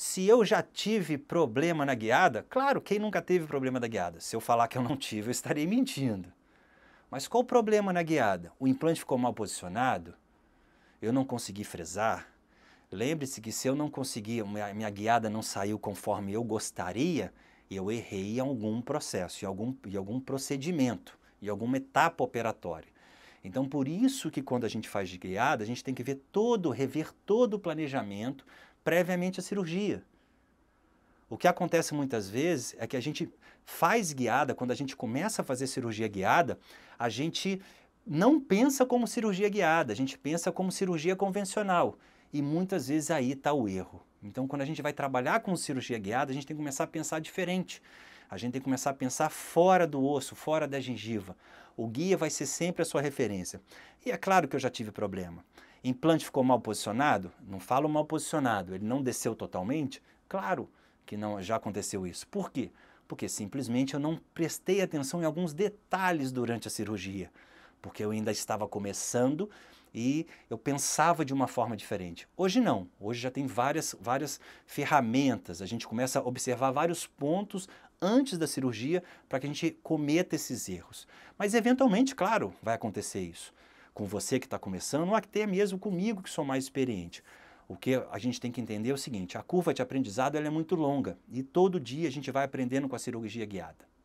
Se eu já tive problema na guiada, claro, quem nunca teve problema da guiada? Se eu falar que eu não tive, eu estarei mentindo. Mas qual o problema na guiada? O implante ficou mal posicionado? Eu não consegui fresar? Lembre-se que se eu não consegui, minha, minha guiada não saiu conforme eu gostaria, eu errei em algum processo, em algum, em algum procedimento, em alguma etapa operatória. Então, por isso que quando a gente faz de guiada, a gente tem que ver todo, rever todo o planejamento previamente à cirurgia. O que acontece muitas vezes é que a gente faz guiada, quando a gente começa a fazer cirurgia guiada, a gente não pensa como cirurgia guiada, a gente pensa como cirurgia convencional. E muitas vezes aí está o erro. Então, quando a gente vai trabalhar com cirurgia guiada, a gente tem que começar a pensar diferente. A gente tem que começar a pensar fora do osso, fora da gengiva. O guia vai ser sempre a sua referência. E é claro que eu já tive problema. Implante ficou mal posicionado? Não falo mal posicionado, ele não desceu totalmente? Claro que não, já aconteceu isso. Por quê? Porque simplesmente eu não prestei atenção em alguns detalhes durante a cirurgia porque eu ainda estava começando e eu pensava de uma forma diferente. Hoje não, hoje já tem várias, várias ferramentas, a gente começa a observar vários pontos antes da cirurgia para que a gente cometa esses erros. Mas eventualmente, claro, vai acontecer isso. Com você que está começando, ou até mesmo comigo que sou mais experiente. O que a gente tem que entender é o seguinte: a curva de aprendizado é muito longa e todo dia a gente vai aprendendo com a cirurgia guiada.